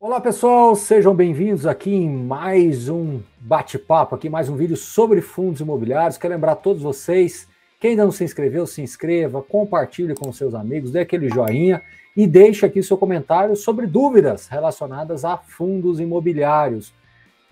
Olá pessoal, sejam bem-vindos aqui em mais um bate-papo, aqui mais um vídeo sobre fundos imobiliários. Quero lembrar a todos vocês, quem ainda não se inscreveu, se inscreva, compartilhe com seus amigos, dê aquele joinha e deixe aqui seu comentário sobre dúvidas relacionadas a fundos imobiliários.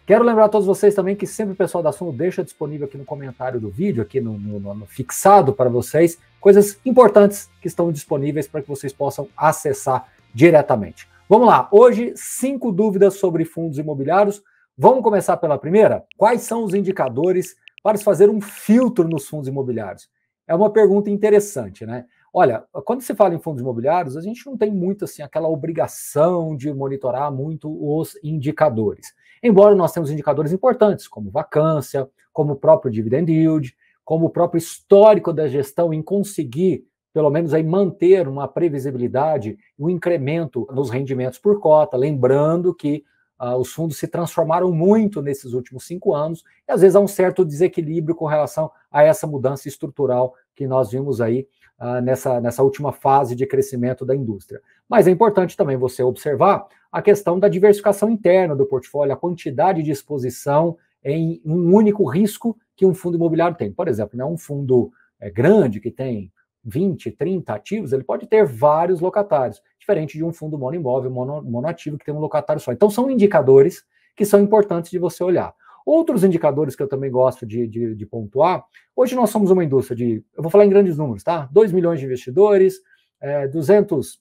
Quero lembrar a todos vocês também que sempre o pessoal da Suno deixa disponível aqui no comentário do vídeo, aqui no, no, no fixado para vocês, coisas importantes que estão disponíveis para que vocês possam acessar diretamente. Vamos lá, hoje cinco dúvidas sobre fundos imobiliários. Vamos começar pela primeira? Quais são os indicadores para se fazer um filtro nos fundos imobiliários? É uma pergunta interessante, né? Olha, quando se fala em fundos imobiliários, a gente não tem muito assim aquela obrigação de monitorar muito os indicadores. Embora nós temos indicadores importantes, como vacância, como o próprio dividend yield, como o próprio histórico da gestão em conseguir pelo menos aí manter uma previsibilidade, um incremento nos rendimentos por cota, lembrando que ah, os fundos se transformaram muito nesses últimos cinco anos, e às vezes há um certo desequilíbrio com relação a essa mudança estrutural que nós vimos aí ah, nessa, nessa última fase de crescimento da indústria. Mas é importante também você observar a questão da diversificação interna do portfólio, a quantidade de exposição em um único risco que um fundo imobiliário tem. Por exemplo, né, um fundo é, grande que tem 20, 30 ativos, ele pode ter vários locatários, diferente de um fundo monoimóvel, imóvel, mono, monoativo, que tem um locatário só. Então, são indicadores que são importantes de você olhar. Outros indicadores que eu também gosto de, de, de pontuar, hoje nós somos uma indústria de, eu vou falar em grandes números, tá? 2 milhões de investidores, é, 200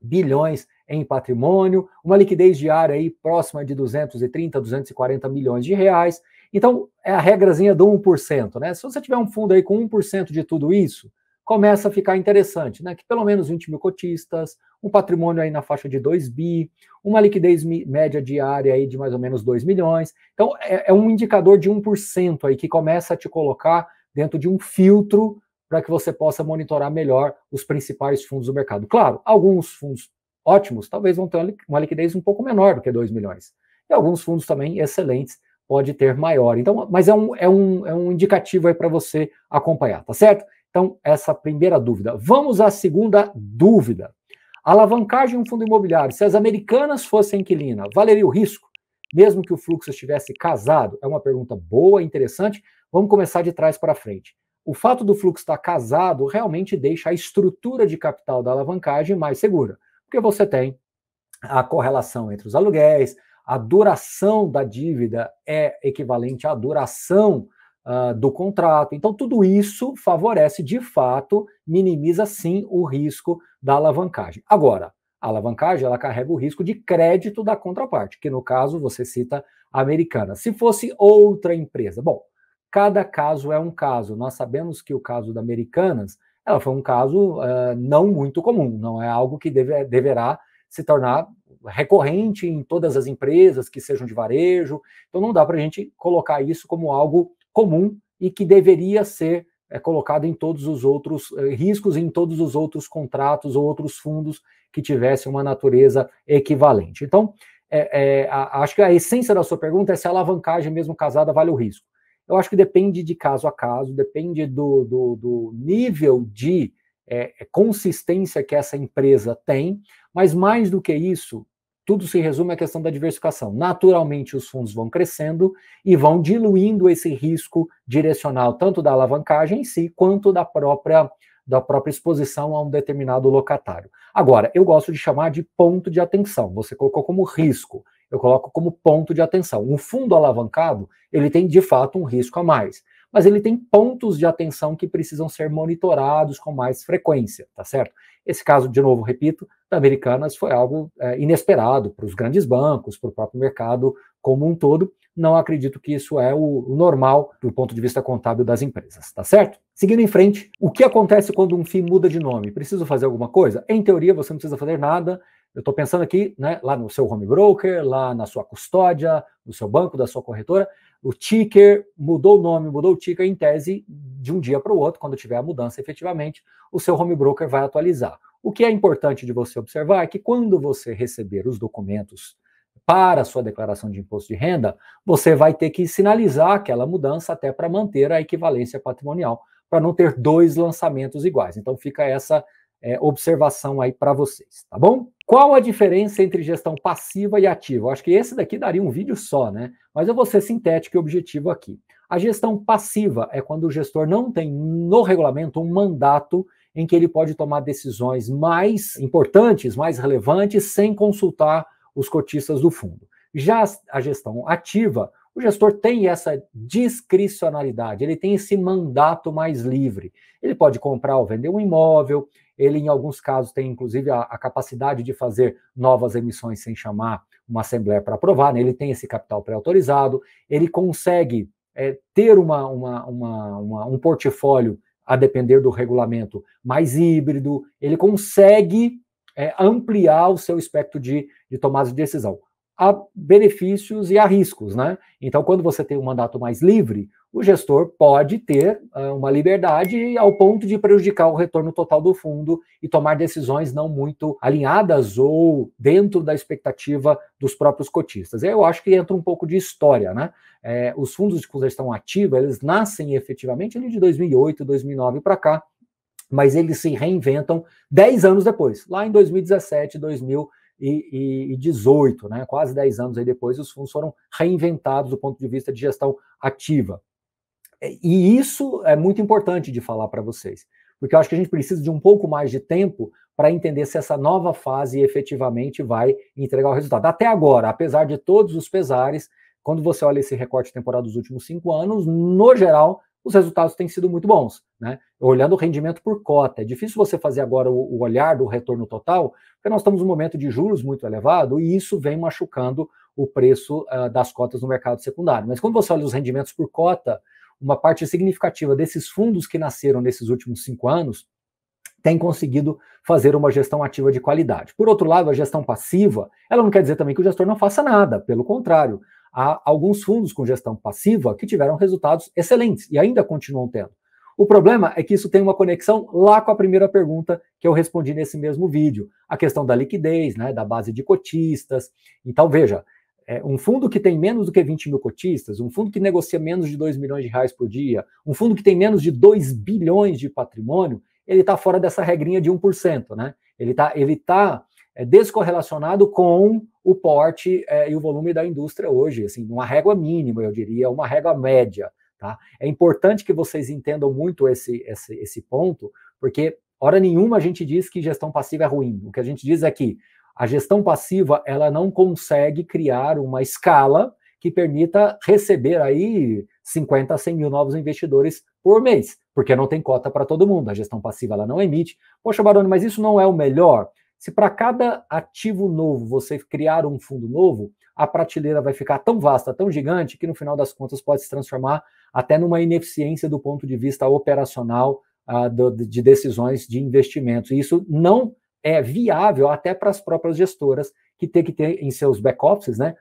bilhões em patrimônio, uma liquidez diária aí próxima de 230, 240 milhões de reais. Então, é a regrazinha do 1%, né? Se você tiver um fundo aí com 1% de tudo isso, começa a ficar interessante, né? Que pelo menos 20 mil cotistas, um patrimônio aí na faixa de 2 bi, uma liquidez média diária aí de mais ou menos 2 milhões. Então, é, é um indicador de 1% aí que começa a te colocar dentro de um filtro para que você possa monitorar melhor os principais fundos do mercado. Claro, alguns fundos ótimos talvez vão ter uma liquidez um pouco menor do que 2 milhões. E alguns fundos também excelentes pode ter maior. Então, mas é um, é um, é um indicativo aí para você acompanhar, tá certo? Então, essa primeira dúvida. Vamos à segunda dúvida. Alavancagem em um fundo imobiliário. Se as americanas fossem inquilina, valeria o risco? Mesmo que o fluxo estivesse casado? É uma pergunta boa, interessante. Vamos começar de trás para frente. O fato do fluxo estar casado realmente deixa a estrutura de capital da alavancagem mais segura, porque você tem a correlação entre os aluguéis, a duração da dívida é equivalente à duração uh, do contrato. Então, tudo isso favorece, de fato, minimiza sim o risco da alavancagem. Agora, a alavancagem ela carrega o risco de crédito da contraparte, que no caso você cita a americana. Se fosse outra empresa, bom, cada caso é um caso. Nós sabemos que o caso da Americanas ela foi um caso uh, não muito comum, não é algo que deve, deverá se tornar recorrente em todas as empresas que sejam de varejo. Então não dá para a gente colocar isso como algo comum e que deveria ser é, colocado em todos os outros é, riscos, em todos os outros contratos ou outros fundos que tivessem uma natureza equivalente. Então, é, é, a, acho que a essência da sua pergunta é se a alavancagem mesmo casada vale o risco. Eu acho que depende de caso a caso, depende do, do, do nível de é, é, consistência que essa empresa tem, mas mais do que isso, tudo se resume à questão da diversificação. Naturalmente, os fundos vão crescendo e vão diluindo esse risco direcional, tanto da alavancagem em si, quanto da própria, da própria exposição a um determinado locatário. Agora, eu gosto de chamar de ponto de atenção. Você colocou como risco, eu coloco como ponto de atenção. Um fundo alavancado, ele tem de fato um risco a mais, mas ele tem pontos de atenção que precisam ser monitorados com mais frequência, tá certo? Esse caso, de novo, repito, Americanas foi algo é, inesperado para os grandes bancos, para o próprio mercado como um todo. Não acredito que isso é o, normal do ponto de vista contábil das empresas, tá certo? Seguindo em frente, o que acontece quando um FII muda de nome? Preciso fazer alguma coisa? Em teoria, você não precisa fazer nada, eu estou pensando aqui, né, lá no seu home broker, lá na sua custódia, no seu banco, da sua corretora, o ticker mudou o nome, mudou o ticker, em tese, de um dia para o outro, quando tiver a mudança efetivamente, o seu home broker vai atualizar. O que é importante de você observar é que quando você receber os documentos para a sua declaração de imposto de renda, você vai ter que sinalizar aquela mudança até para manter a equivalência patrimonial, para não ter dois lançamentos iguais. Então fica essa é, observação aí para vocês, tá bom? Qual a diferença entre gestão passiva e ativa? Eu acho que esse daqui daria um vídeo só, né? Mas eu vou ser sintético e objetivo aqui. A gestão passiva é quando o gestor não tem no regulamento um mandato em que ele pode tomar decisões mais importantes, mais relevantes, sem consultar os cotistas do fundo. Já a gestão ativa, o gestor tem essa discricionalidade, ele tem esse mandato mais livre. Ele pode comprar ou vender um imóvel, ele, em alguns casos, tem inclusive a, a capacidade de fazer novas emissões sem chamar uma assembleia para aprovar, né? ele tem esse capital pré-autorizado, ele consegue é, ter uma, uma, uma, uma, um portfólio, a depender do regulamento, mais híbrido, ele consegue é, ampliar o seu espectro de, de tomada de decisão a benefícios e a riscos, né? Então, quando você tem um mandato mais livre, o gestor pode ter uh, uma liberdade ao ponto de prejudicar o retorno total do fundo e tomar decisões não muito alinhadas ou dentro da expectativa dos próprios cotistas. Eu acho que entra um pouco de história, né? É, os fundos de gestão ativa, eles nascem efetivamente ali de 2008, 2009 para cá, mas eles se reinventam 10 anos depois, lá em 2017, 2000, 2018, né? quase 10 anos aí depois, os fundos foram reinventados do ponto de vista de gestão ativa. É, e isso é muito importante de falar para vocês, porque eu acho que a gente precisa de um pouco mais de tempo para entender se essa nova fase efetivamente vai entregar o resultado. Até agora, apesar de todos os pesares, quando você olha esse recorte temporal dos últimos cinco anos, no geral, os resultados têm sido muito bons. Né? Olhando o rendimento por cota, é difícil você fazer agora o, o olhar do retorno total, porque nós estamos num momento de juros muito elevado e isso vem machucando o preço uh, das cotas no mercado secundário. Mas quando você olha os rendimentos por cota, uma parte significativa desses fundos que nasceram nesses últimos cinco anos tem conseguido fazer uma gestão ativa de qualidade. Por outro lado, a gestão passiva, ela não quer dizer também que o gestor não faça nada, pelo contrário. Há alguns fundos com gestão passiva que tiveram resultados excelentes e ainda continuam tendo. O problema é que isso tem uma conexão lá com a primeira pergunta que eu respondi nesse mesmo vídeo, a questão da liquidez, né, da base de cotistas. Então, veja, é, um fundo que tem menos do que 20 mil cotistas, um fundo que negocia menos de 2 milhões de reais por dia, um fundo que tem menos de 2 bilhões de patrimônio, ele está fora dessa regrinha de 1%, né? Ele está ele tá é, descorrelacionado com o porte é, e o volume da indústria hoje, assim, uma régua mínima, eu diria, uma régua média. Tá? É importante que vocês entendam muito esse, esse, esse ponto, porque hora nenhuma a gente diz que gestão passiva é ruim. O que a gente diz é que a gestão passiva ela não consegue criar uma escala que permita receber aí 50 100 mil novos investidores por mês, porque não tem cota para todo mundo. A gestão passiva ela não emite. Poxa, Barone, mas isso não é o melhor? Se para cada ativo novo você criar um fundo novo, a prateleira vai ficar tão vasta, tão gigante, que no final das contas pode se transformar até numa ineficiência do ponto de vista operacional ah, do, de decisões de investimentos. E isso não é viável até para as próprias gestoras que tem que ter em seus back-offices, né?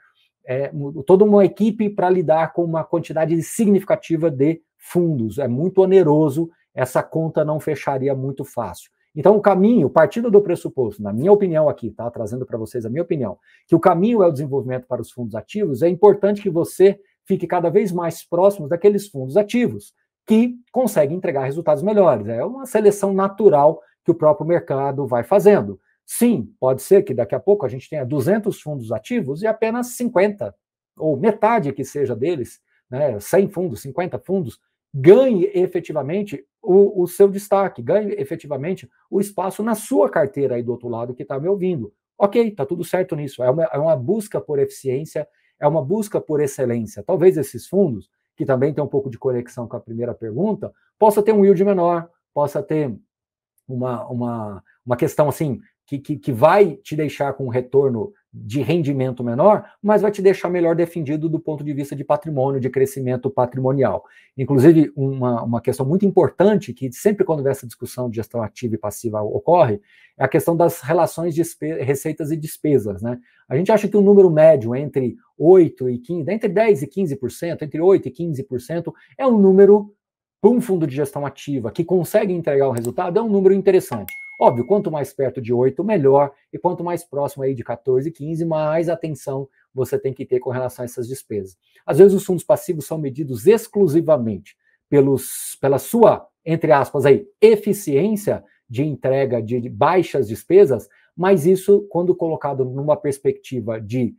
É, toda uma equipe para lidar com uma quantidade significativa de fundos. É muito oneroso, essa conta não fecharia muito fácil. Então, o caminho, partindo do pressuposto, na minha opinião aqui, tá? Trazendo para vocês a minha opinião, que o caminho é o desenvolvimento para os fundos ativos, é importante que você fique cada vez mais próximo daqueles fundos ativos que conseguem entregar resultados melhores. É uma seleção natural que o próprio mercado vai fazendo. Sim, pode ser que daqui a pouco a gente tenha 200 fundos ativos e apenas 50, ou metade que seja deles, né, 100 fundos, 50 fundos, ganhe efetivamente o, o seu destaque, ganhe efetivamente o espaço na sua carteira aí do outro lado que está me ouvindo. Ok, tá tudo certo nisso. É uma, é uma busca por eficiência, é uma busca por excelência. Talvez esses fundos, que também tem um pouco de conexão com a primeira pergunta, possa ter um yield menor, possa ter uma, uma, uma questão assim que, que, que vai te deixar com um retorno de rendimento menor, mas vai te deixar melhor defendido do ponto de vista de patrimônio, de crescimento patrimonial. Inclusive, uma, uma questão muito importante que sempre quando essa discussão de gestão ativa e passiva ocorre é a questão das relações de receitas e despesas. Né? A gente acha que o um número médio entre 8 e 15, entre 10 e 15%, entre 8 e 15% é um número para um fundo de gestão ativa que consegue entregar um resultado, é um número interessante. Óbvio, quanto mais perto de 8, melhor, e quanto mais próximo aí de 14, 15, mais atenção você tem que ter com relação a essas despesas. Às vezes os fundos passivos são medidos exclusivamente pelos, pela sua, entre aspas, aí, eficiência de entrega de, de baixas despesas, mas isso, quando colocado numa perspectiva de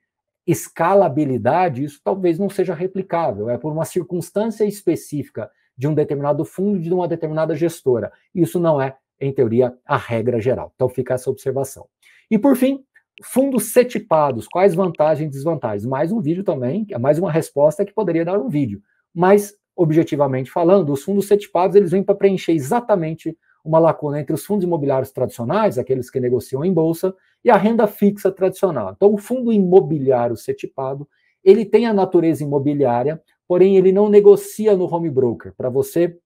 escalabilidade, isso talvez não seja replicável, é por uma circunstância específica de um determinado fundo, de uma determinada gestora. Isso não é em teoria, a regra geral. Então fica essa observação. E por fim, fundos setipados, quais vantagens e desvantagens? Mais um vídeo também, é mais uma resposta que poderia dar um vídeo. Mas, objetivamente falando, os fundos setipados eles vêm para preencher exatamente uma lacuna entre os fundos imobiliários tradicionais, aqueles que negociam em bolsa, e a renda fixa tradicional. Então, o fundo imobiliário setipado, ele tem a natureza imobiliária, porém ele não negocia no home broker. Para você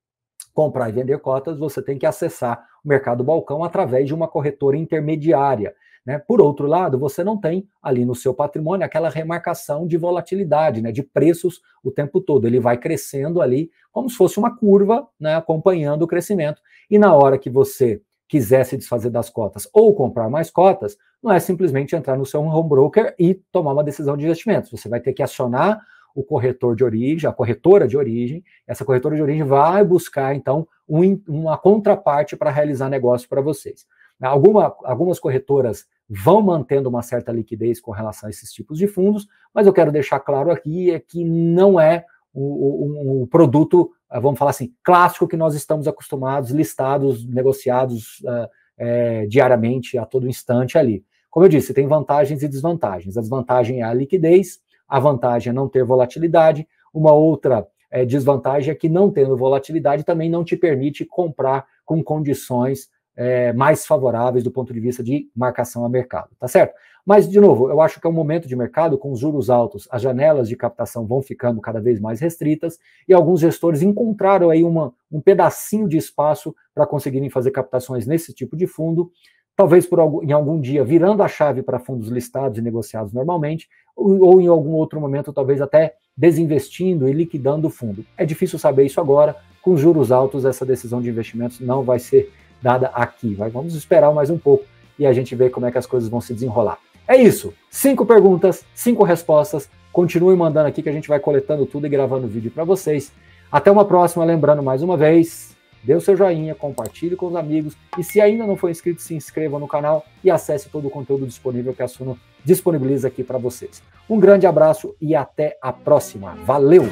comprar e vender cotas, você tem que acessar mercado balcão através de uma corretora intermediária. Né? Por outro lado, você não tem ali no seu patrimônio aquela remarcação de volatilidade, né, de preços o tempo todo. Ele vai crescendo ali como se fosse uma curva, né, acompanhando o crescimento. E na hora que você quiser se desfazer das cotas ou comprar mais cotas, não é simplesmente entrar no seu home broker e tomar uma decisão de investimentos. Você vai ter que acionar o corretor de origem, a corretora de origem. Essa corretora de origem vai buscar, então, um, uma contraparte para realizar negócio para vocês. Alguma, algumas corretoras vão mantendo uma certa liquidez com relação a esses tipos de fundos, mas eu quero deixar claro aqui é que não é o, o, o produto, eh, vamos falar assim, clássico que nós estamos acostumados, listados, negociados uh, é, diariamente, a todo instante ali. Como eu disse, tem vantagens e desvantagens. A desvantagem é a liquidez, a vantagem é não ter volatilidade. Uma outra é, desvantagem é que não tendo volatilidade também não te permite comprar com condições é, mais favoráveis do ponto de vista de marcação a mercado, tá certo? Mas, de novo, eu acho que é um momento de mercado com juros altos, as janelas de captação vão ficando cada vez mais restritas e alguns gestores encontraram aí uma, um pedacinho de espaço para conseguirem fazer captações nesse tipo de fundo talvez por algum, em algum dia virando a chave para fundos listados e negociados normalmente, ou, ou, em algum outro momento, talvez até desinvestindo e liquidando o fundo. É difícil saber isso agora, com juros altos, essa decisão de investimentos não vai ser dada aqui. Vai, vamos esperar mais um pouco e a gente vê como é que as coisas vão se desenrolar. É isso. Cinco perguntas, cinco respostas. Continue mandando aqui que a gente vai coletando tudo e gravando o vídeo para vocês. Até uma próxima, lembrando mais uma vez, Dê o seu joinha, compartilhe com os amigos e se ainda não for inscrito, se inscreva no canal e acesse todo o conteúdo disponível que a Suno disponibiliza aqui para vocês. Um grande abraço e até a próxima. Valeu!